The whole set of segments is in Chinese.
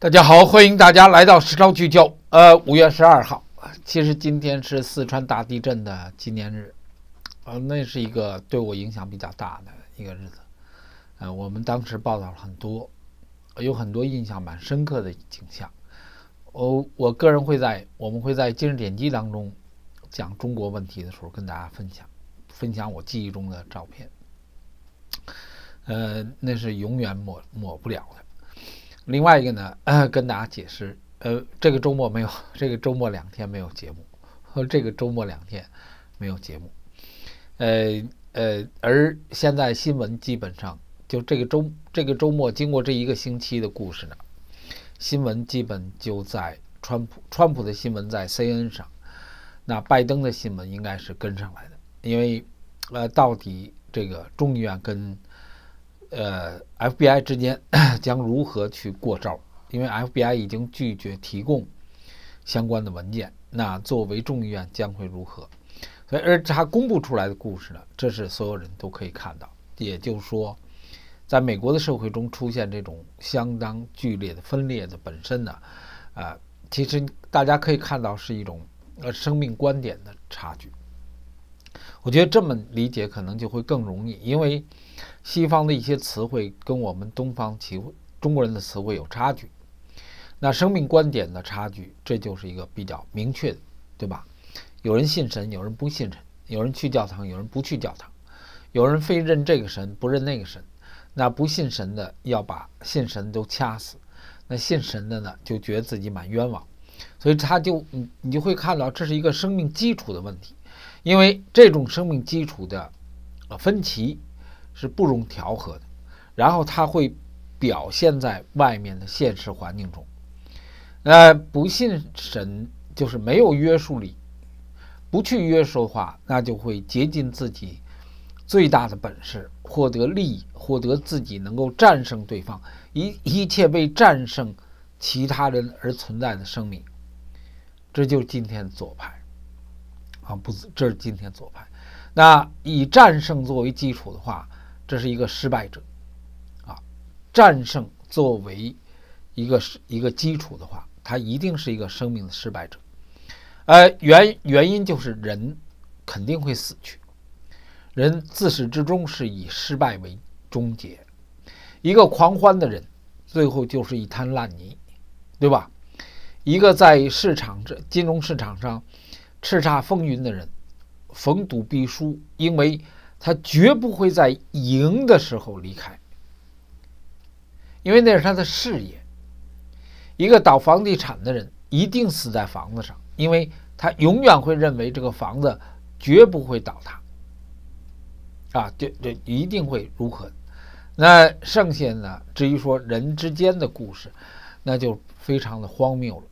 大家好，欢迎大家来到时事聚焦。呃，五月十二号，其实今天是四川大地震的纪念日，呃，那是一个对我影响比较大的一个日子。呃，我们当时报道了很多，有很多印象蛮深刻的景象。我我个人会在我们会在《今日点击当中讲中国问题的时候跟大家分享分享我记忆中的照片。呃，那是永远抹抹不了的。另外一个呢，跟大家解释，呃，这个周末没有，这个周末两天没有节目，和这个周末两天没有节目，呃呃，而现在新闻基本上就这个周这个周末，经过这一个星期的故事呢，新闻基本就在川普川普的新闻在 C N 上，那拜登的新闻应该是跟上来的，因为呃，到底这个众议院跟呃，FBI 之间 将如何去过招？因为 FBI 已经拒绝提供相关的文件。那作为众议院将会如何？所以，而他公布出来的故事呢，这是所有人都可以看到。也就是说，在美国的社会中出现这种相当剧烈的分裂的本身呢，呃，其实大家可以看到是一种呃生命观点的差距。我觉得这么理解可能就会更容易，因为西方的一些词汇跟我们东方其中国人的词汇有差距。那生命观点的差距，这就是一个比较明确的，对吧？有人信神，有人不信神；有人去教堂，有人不去教堂；有人非认这个神，不认那个神。那不信神的要把信神都掐死，那信神的呢，就觉得自己蛮冤枉，所以他就你你就会看到，这是一个生命基础的问题。因为这种生命基础的呃分歧是不容调和的，然后它会表现在外面的现实环境中。那不信神就是没有约束力，不去约束的话，那就会竭尽自己最大的本事，获得利益，获得自己能够战胜对方，一一切为战胜其他人而存在的生命。这就是今天左派。啊，不是，这是今天做派。那以战胜作为基础的话，这是一个失败者啊。战胜作为一个一个基础的话，他一定是一个生命的失败者。呃，原原因就是人肯定会死去，人自始至终是以失败为终结。一个狂欢的人，最后就是一滩烂泥，对吧？一个在市场这金融市场上。叱咤风云的人，逢赌必输，因为他绝不会在赢的时候离开，因为那是他的事业。一个倒房地产的人，一定死在房子上，因为他永远会认为这个房子绝不会倒塌。啊，对对，一定会如何？那剩下呢？至于说人之间的故事，那就非常的荒谬了。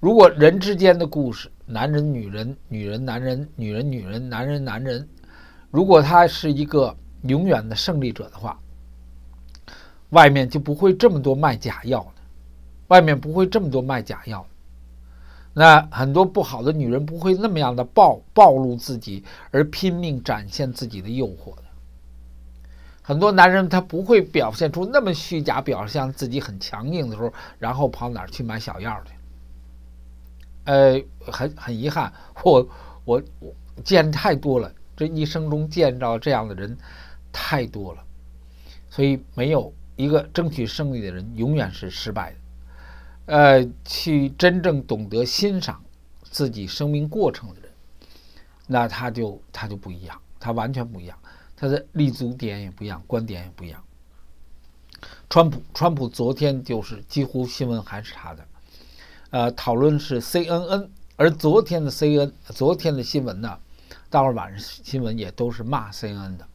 如果人之间的故事，男人女人女人男人女人女人男人男人，如果他是一个永远的胜利者的话，外面就不会这么多卖假药的，外面不会这么多卖假药。那很多不好的女人不会那么样的暴暴露自己，而拼命展现自己的诱惑的。很多男人他不会表现出那么虚假，表现自己很强硬的时候，然后跑哪儿去买小药去。呃，很很遗憾，我我我见太多了，这一生中见到这样的人太多了，所以没有一个争取胜利的人永远是失败的。呃，去真正懂得欣赏自己生命过程的人，那他就他就不一样，他完全不一样，他的立足点也不一样，观点也不一样。川普，川普昨天就是几乎新闻还是他的。呃，讨论是 C N N，而昨天的 C N，昨天的新闻呢，到了晚上新闻也都是骂 C N N 的。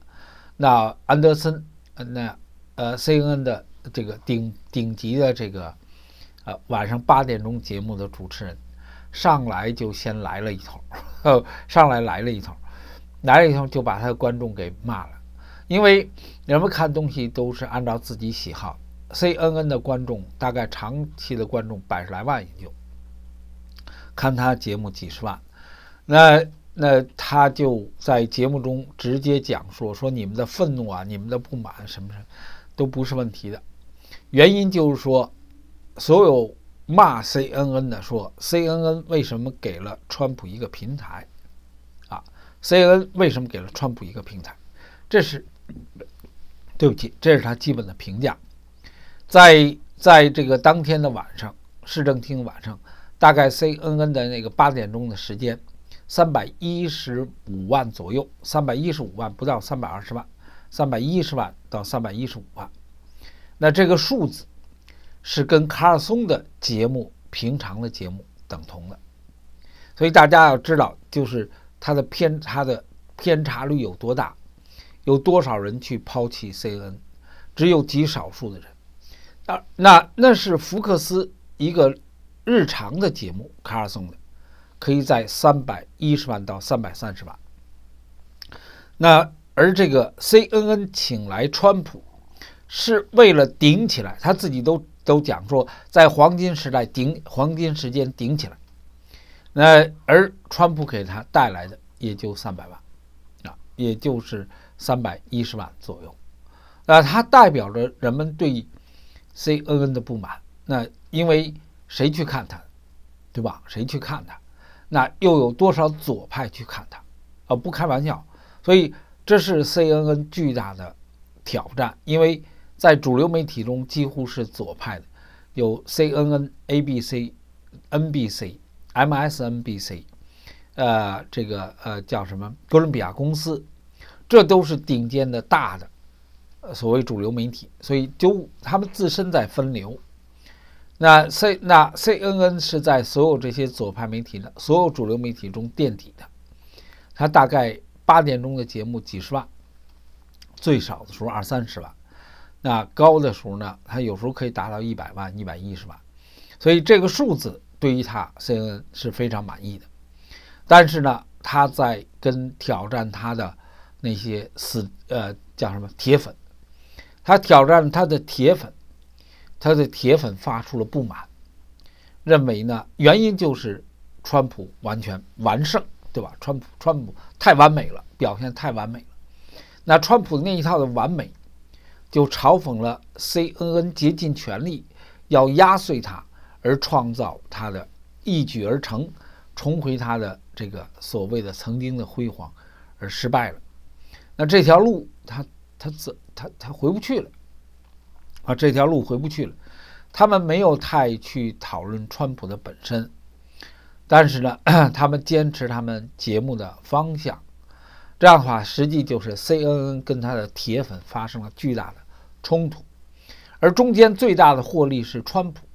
那安德森，那呃 C N N 的这个顶顶级的这个，呃晚上八点钟节目的主持人，上来就先来了一呵，上来来了一套，来了一套就把他的观众给骂了，因为人们看东西都是按照自己喜好。C N N 的观众大概长期的观众百十来万也就看他节目几十万，那那他就在节目中直接讲述说你们的愤怒啊，你们的不满什么什么都不是问题的原因就是说，所有骂 C N N 的说 C N N 为什么给了川普一个平台啊？C n N 为什么给了川普一个平台？这是对不起，这是他基本的评价。在在这个当天的晚上，市政厅晚上，大概 C N N 的那个八点钟的时间，三百一十五万左右，三百一十五万不到三百二十万，三百一十万到三百一十五万，那这个数字是跟卡尔松的节目平常的节目等同的，所以大家要知道，就是它的偏差的偏差率有多大，有多少人去抛弃 C N N，只有极少数的人。那那那是福克斯一个日常的节目，卡尔松的，可以在三百一十万到三百三十万。那而这个 C N N 请来川普是为了顶起来，他自己都都讲说在黄金时代顶黄金时间顶起来。那而川普给他带来的也就三百万，啊，也就是三百一十万左右。那它代表着人们对。CNN 的不满，那因为谁去看他，对吧？谁去看他？那又有多少左派去看他？啊，不开玩笑。所以这是 CNN 巨大的挑战，因为在主流媒体中几乎是左派的，有 CNN、ABC、NBC、MSNBC，呃，这个呃叫什么哥伦比亚公司，这都是顶尖的大的。所谓主流媒体，所以就他们自身在分流。那 C 那 CNN 是在所有这些左派媒体呢，所有主流媒体中垫底的。他大概八点钟的节目几十万，最少的时候二三十万，那高的时候呢，他有时候可以达到一百万、一百一十万。所以这个数字对于他 CNN 是非常满意的。但是呢，他在跟挑战他的那些死呃叫什么铁粉。他挑战他的铁粉，他的铁粉发出了不满，认为呢原因就是川普完全完胜，对吧？川普川普太完美了，表现太完美了。那川普的那一套的完美，就嘲讽了 CNN 竭尽全力要压碎他，而创造他的一举而成，重回他的这个所谓的曾经的辉煌而失败了。那这条路他。他怎他他回不去了啊！这条路回不去了。他们没有太去讨论川普的本身，但是呢，他们坚持他们节目的方向。这样的话，实际就是 CNN 跟他的铁粉发生了巨大的冲突，而中间最大的获利是川普。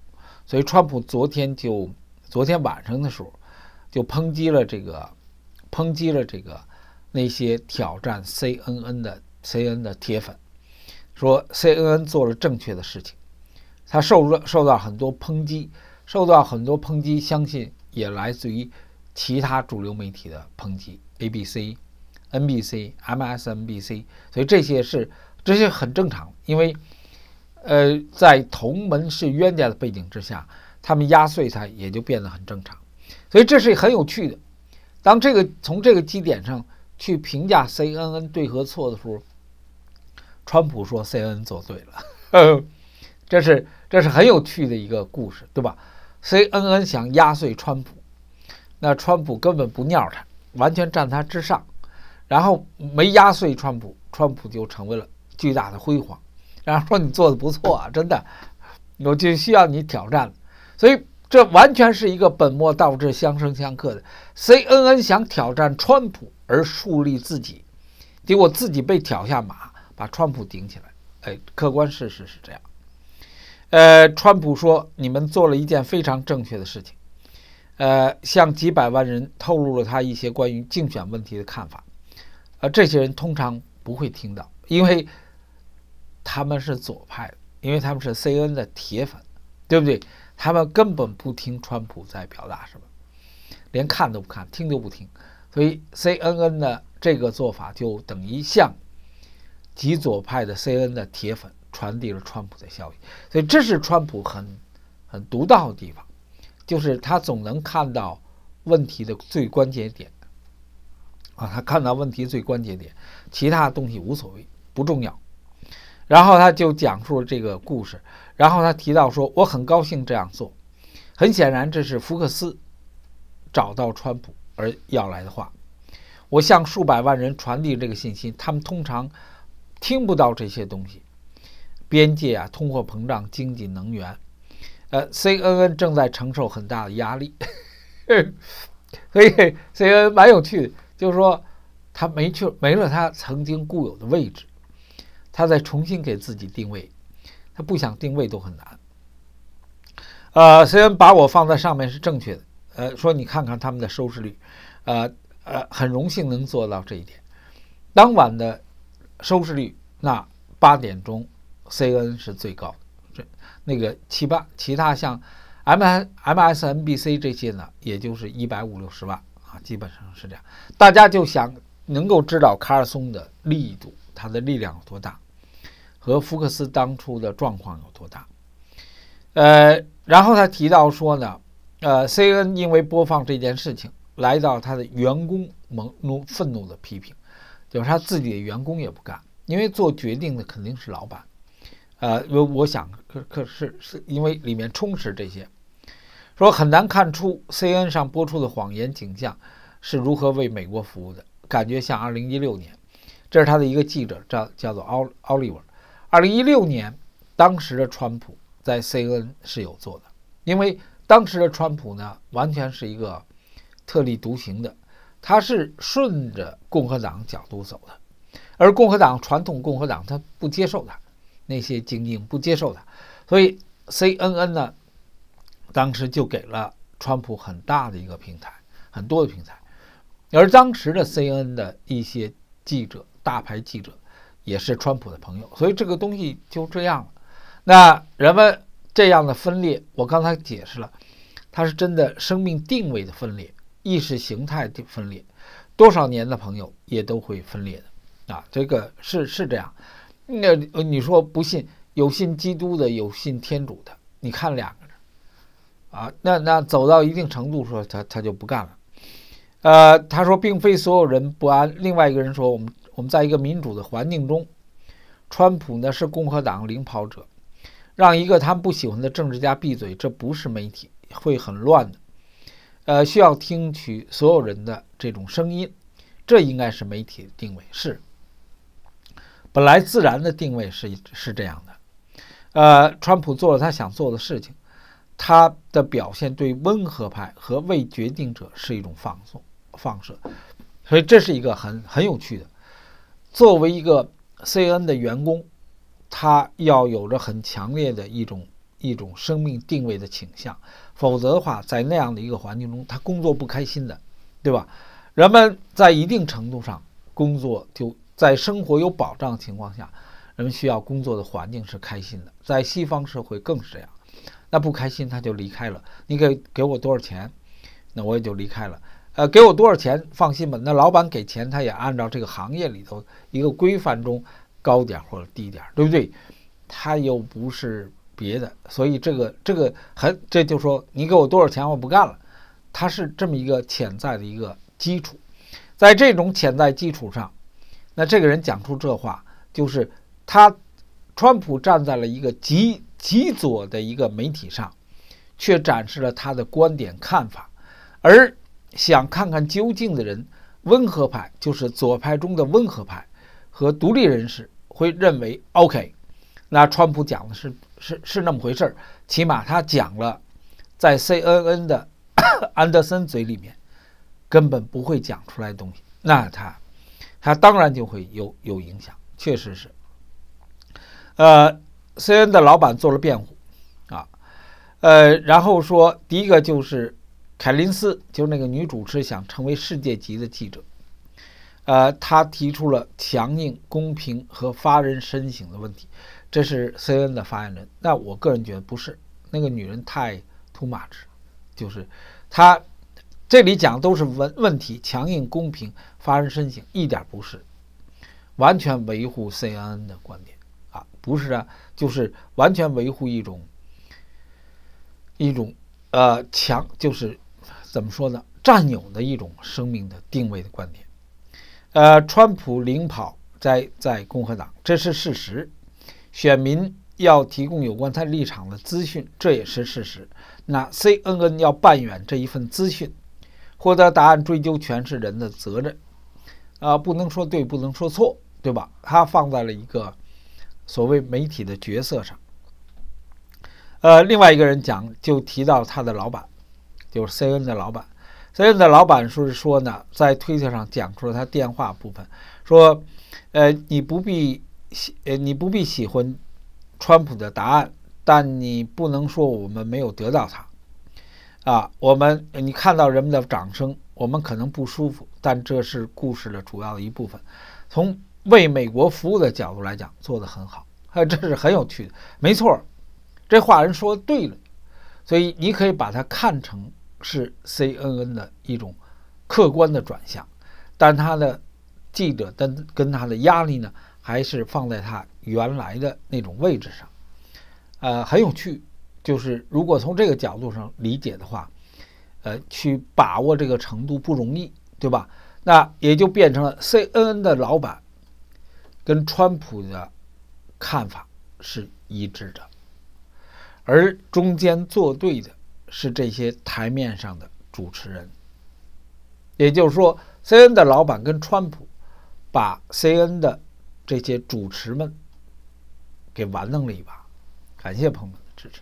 所以，川普昨天就昨天晚上的时候就抨击了这个，抨击了这个那些挑战 CNN 的。C N 的铁粉说，C N N 做了正确的事情，他受了受到很多抨击，受到很多抨击，相信也来自于其他主流媒体的抨击，A B C，N B C，M S N B C，所以这些是这些很正常，因为呃，在同门是冤家的背景之下，他们压碎他也就变得很正常，所以这是很有趣的。当这个从这个基点上去评价 C N N 对和错的时候。川普说：“C N N 做对了，这是这是很有趣的一个故事，对吧？C N N 想压碎川普，那川普根本不尿他，完全站他之上，然后没压碎川普，川普就成为了巨大的辉煌。然后说你做的不错啊，真的，我就需要你挑战。所以这完全是一个本末倒置、相生相克的。C N N 想挑战川普而树立自己，结果自己被挑下马。”把川普顶起来，哎，客观事实是这样。呃，川普说你们做了一件非常正确的事情，呃，向几百万人透露了他一些关于竞选问题的看法，而这些人通常不会听到，因为他们是左派，因为他们是 C N 的铁粉，对不对？他们根本不听川普在表达什么，连看都不看，听都不听，所以 C N N 的这个做法就等于向。极左派的 C N 的铁粉传递了川普的消息，所以这是川普很很独到的地方，就是他总能看到问题的最关节点啊，他看到问题最关节点，其他东西无所谓不重要。然后他就讲述了这个故事，然后他提到说：“我很高兴这样做。”很显然，这是福克斯找到川普而要来的话。我向数百万人传递这个信息，他们通常。听不到这些东西，边界啊，通货膨胀、经济、能源，呃，CNN 正在承受很大的压力，所以 CNN 蛮有趣的，就是说他没去没了他曾经固有的位置，他在重新给自己定位，他不想定位都很难。呃，CNN 把我放在上面是正确的，呃，说你看看他们的收视率，呃呃，很荣幸能做到这一点，当晚的。收视率，那八点钟，C N 是最高，这那个七八其他像 M M S N B C 这些呢，也就是一百五六十万啊，基本上是这样。大家就想能够知道卡尔松的力度，他的力量有多大，和福克斯当初的状况有多大。呃，然后他提到说呢，呃，C N 因为播放这件事情，来到他的员工蒙怒愤怒的批评。有他自己的员工也不干，因为做决定的肯定是老板，呃，我我想可可是是因为里面充实这些，说很难看出 C N 上播出的谎言景象是如何为美国服务的，感觉像二零一六年，这是他的一个记者叫叫做奥奥利弗，二零一六年当时的川普在 C N 是有做的，因为当时的川普呢完全是一个特立独行的。他是顺着共和党角度走的，而共和党传统共和党他不接受他，那些精英不接受他，所以 C N N 呢，当时就给了川普很大的一个平台，很多的平台，而当时的 C N N 的一些记者，大牌记者，也是川普的朋友，所以这个东西就这样了。那人们这样的分裂，我刚才解释了，它是真的生命定位的分裂。意识形态的分裂，多少年的朋友也都会分裂的啊！这个是是这样。那你说不信？有信基督的，有信天主的，你看两个人啊。那那走到一定程度说他他就不干了。呃，他说并非所有人不安。另外一个人说，我们我们在一个民主的环境中，川普呢是共和党领跑者，让一个他们不喜欢的政治家闭嘴，这不是媒体会很乱的。呃，需要听取所有人的这种声音，这应该是媒体的定位，是本来自然的定位是是这样的。呃，川普做了他想做的事情，他的表现对温和派和未决定者是一种放松放射，所以这是一个很很有趣的。作为一个 C N 的员工，他要有着很强烈的一种一种生命定位的倾向。否则的话，在那样的一个环境中，他工作不开心的，对吧？人们在一定程度上工作，就在生活有保障的情况下，人们需要工作的环境是开心的。在西方社会更是这样，那不开心他就离开了。你给给我多少钱，那我也就离开了。呃，给我多少钱？放心吧，那老板给钱，他也按照这个行业里头一个规范中高点或者低点，对不对？他又不是。别的，所以这个这个很，这就说你给我多少钱我不干了，它是这么一个潜在的一个基础。在这种潜在基础上，那这个人讲出这话，就是他，川普站在了一个极极左的一个媒体上，却展示了他的观点看法，而想看看究竟的人，温和派就是左派中的温和派和独立人士会认为 OK。那川普讲的是。是是那么回事儿，起码他讲了，在 C N N 的 安德森嘴里面根本不会讲出来的东西，那他他当然就会有有影响，确实是。呃，C N 的老板做了辩护，啊，呃，然后说第一个就是凯林斯，就是那个女主持想成为世界级的记者，呃，她提出了强硬、公平和发人深省的问题。这是 CNN 的发言人，那我个人觉得不是那个女人太 too much，就是她这里讲都是问问题，强硬、公平、发人深省，一点不是完全维护 CNN 的观点啊，不是啊，就是完全维护一种一种呃强，就是怎么说呢，占有的一种生命的定位的观点。呃，川普领跑在在共和党，这是事实。选民要提供有关他立场的资讯，这也是事实。那 CNN 要扮演这一份资讯，获得答案追究全是人的责任，啊，不能说对，不能说错，对吧？他放在了一个所谓媒体的角色上。呃，另外一个人讲，就提到他的老板，就是 CNN 的老板。CNN 的老板说是说呢，在推特上讲出了他电话部分，说，呃，你不必。喜呃，你不必喜欢川普的答案，但你不能说我们没有得到它。啊，我们你看到人们的掌声，我们可能不舒服，但这是故事的主要的一部分。从为美国服务的角度来讲，做得很好。啊，这是很有趣的，没错，这话人说对了。所以你可以把它看成是 C N N 的一种客观的转向，但他的记者跟跟他的压力呢？还是放在他原来的那种位置上，呃，很有趣。就是如果从这个角度上理解的话，呃，去把握这个程度不容易，对吧？那也就变成了 C N N 的老板跟川普的看法是一致的，而中间作对的是这些台面上的主持人。也就是说，C N n 的老板跟川普把 C n N 的。这些主持们给玩弄了一把，感谢朋友们的支持。